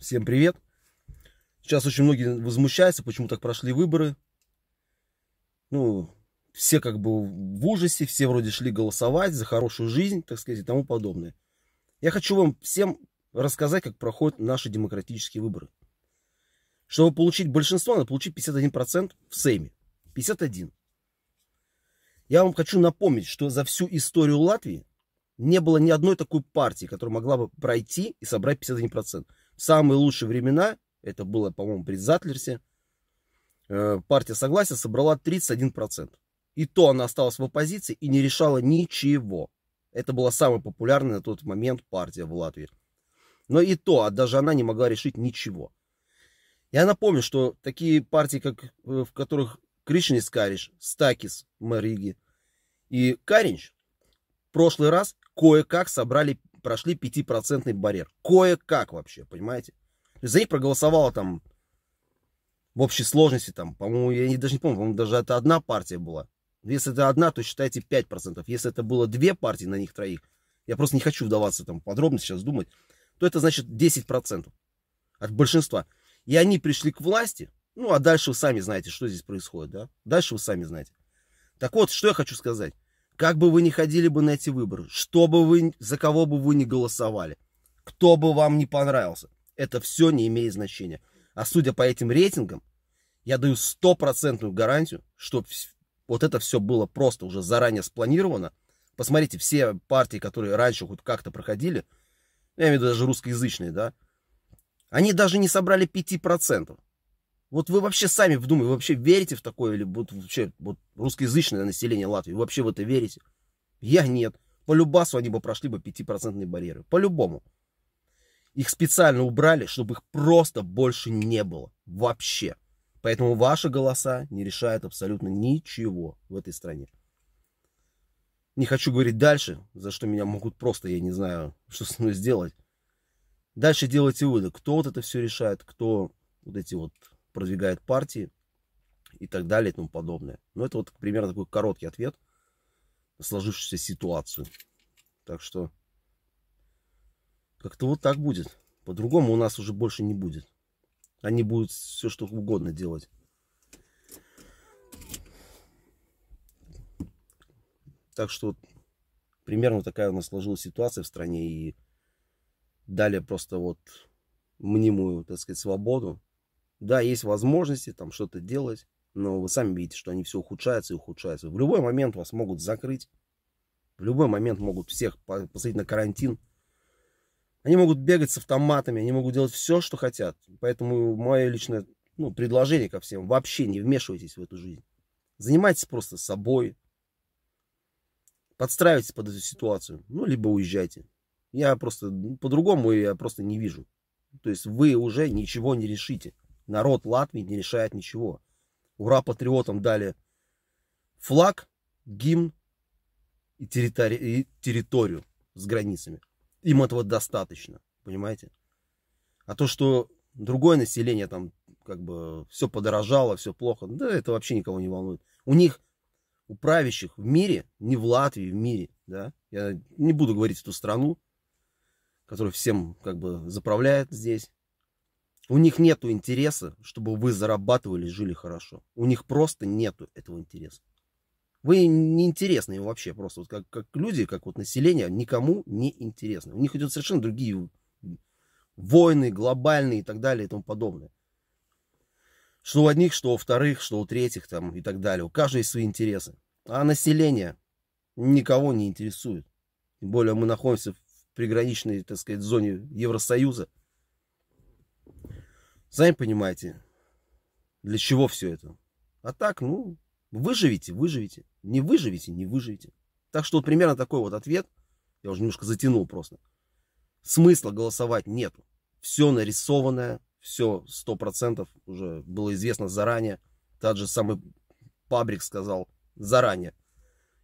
Всем привет. Сейчас очень многие возмущаются, почему так прошли выборы. Ну, все как бы в ужасе, все вроде шли голосовать за хорошую жизнь, так сказать, и тому подобное. Я хочу вам всем рассказать, как проходят наши демократические выборы. Чтобы получить большинство, надо получить 51% в Сейме. 51. Я вам хочу напомнить, что за всю историю Латвии не было ни одной такой партии, которая могла бы пройти и собрать 51% самые лучшие времена, это было, по-моему, при Затлерсе, э, партия Согласия собрала 31%. И то она осталась в оппозиции и не решала ничего. Это была самая популярная на тот момент партия в Латвии. Но и то, а даже она не могла решить ничего. Я напомню, что такие партии, как, э, в которых Кришнис Кариш, Стакис, Мариги и Каринч, в прошлый раз кое-как собрали прошли 5% барьер. Кое-как вообще, понимаете? за них проголосовало там в общей сложности, там, по-моему, я не, даже не помню, по-моему, даже это одна партия была. Если это одна, то считайте 5%. Если это было две партии на них троих, я просто не хочу вдаваться там подробно сейчас думать, то это значит 10% от большинства. И они пришли к власти, ну, а дальше вы сами знаете, что здесь происходит, да? Дальше вы сами знаете. Так вот, что я хочу сказать. Как бы вы ни ходили бы на эти выборы, что бы вы, за кого бы вы ни голосовали, кто бы вам не понравился, это все не имеет значения. А судя по этим рейтингам, я даю стопроцентную гарантию, что вот это все было просто уже заранее спланировано. Посмотрите, все партии, которые раньше хоть как-то проходили, я имею в виду даже русскоязычные, да, они даже не собрали 5%. Вот вы вообще сами вдумайте, вы вообще верите в такое, или вот, вообще вот, русскоязычное население Латвии, вы вообще в это верите? Я нет. По любасу они бы прошли бы 5% барьеры. По-любому. Их специально убрали, чтобы их просто больше не было. Вообще. Поэтому ваши голоса не решают абсолютно ничего в этой стране. Не хочу говорить дальше, за что меня могут просто, я не знаю, что со мной сделать. Дальше делайте выводы, кто вот это все решает, кто вот эти вот продвигает партии и так далее и тому подобное. Но ну, это вот примерно такой короткий ответ на сложившуюся ситуацию. Так что как-то вот так будет. По-другому у нас уже больше не будет. Они будут все, что угодно делать. Так что примерно такая у нас сложилась ситуация в стране. И далее просто вот мнимую, так сказать, свободу да, есть возможности там что-то делать, но вы сами видите, что они все ухудшаются и ухудшаются. В любой момент вас могут закрыть, в любой момент могут всех посадить на карантин. Они могут бегать с автоматами, они могут делать все, что хотят. Поэтому мое личное ну, предложение ко всем, вообще не вмешивайтесь в эту жизнь. Занимайтесь просто собой, подстраивайтесь под эту ситуацию, ну, либо уезжайте. Я просто ну, по-другому я просто не вижу. То есть вы уже ничего не решите народ Латвии не решает ничего. Ура патриотам дали флаг, гимн и, территори- и территорию с границами. Им этого достаточно, понимаете? А то, что другое население там как бы все подорожало, все плохо, да это вообще никого не волнует. У них, у правящих в мире, не в Латвии, в мире, да, я не буду говорить эту страну, которая всем как бы заправляет здесь, у них нет интереса, чтобы вы зарабатывали, жили хорошо. У них просто нет этого интереса. Вы неинтересны им вообще, просто вот как, как люди, как вот население, никому не интересны. У них идут совершенно другие войны, глобальные и так далее и тому подобное. Что у одних, что у вторых, что у третьих там и так далее. У каждого есть свои интересы. А население никого не интересует. Тем более мы находимся в приграничной, так сказать, зоне Евросоюза – Сами понимаете, для чего все это. А так, ну, выживите, выживите. Не выживите, не выживите. Так что вот примерно такой вот ответ. Я уже немножко затянул просто. Смысла голосовать нету. Все нарисованное, все 100% уже было известно заранее. Тот же самый Пабрик сказал заранее.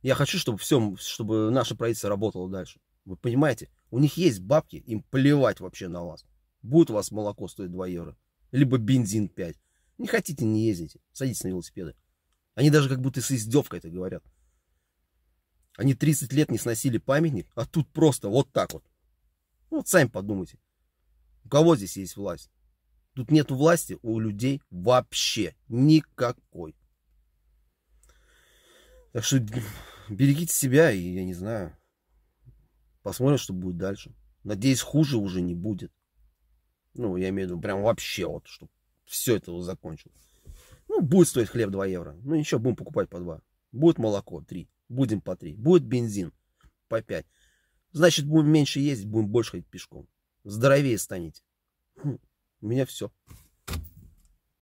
Я хочу, чтобы все, чтобы наше правительство работало дальше. Вы понимаете? У них есть бабки, им плевать вообще на вас. Будет у вас молоко стоить 2 евро либо бензин 5. Не хотите, не ездите, садитесь на велосипеды. Они даже как будто с издевкой это говорят. Они 30 лет не сносили памятник, а тут просто вот так вот. Ну, вот сами подумайте. У кого здесь есть власть? Тут нет власти у людей вообще никакой. Так что берегите себя и, я не знаю, посмотрим, что будет дальше. Надеюсь, хуже уже не будет. Ну, я имею в виду, прям вообще вот, чтобы все это закончилось. Ну, будет стоить хлеб 2 евро. Ну, ничего, будем покупать по 2. Будет молоко 3. Будем по 3. Будет бензин по 5. Значит, будем меньше ездить, будем больше ходить пешком. Здоровее станете. Хм, у меня все.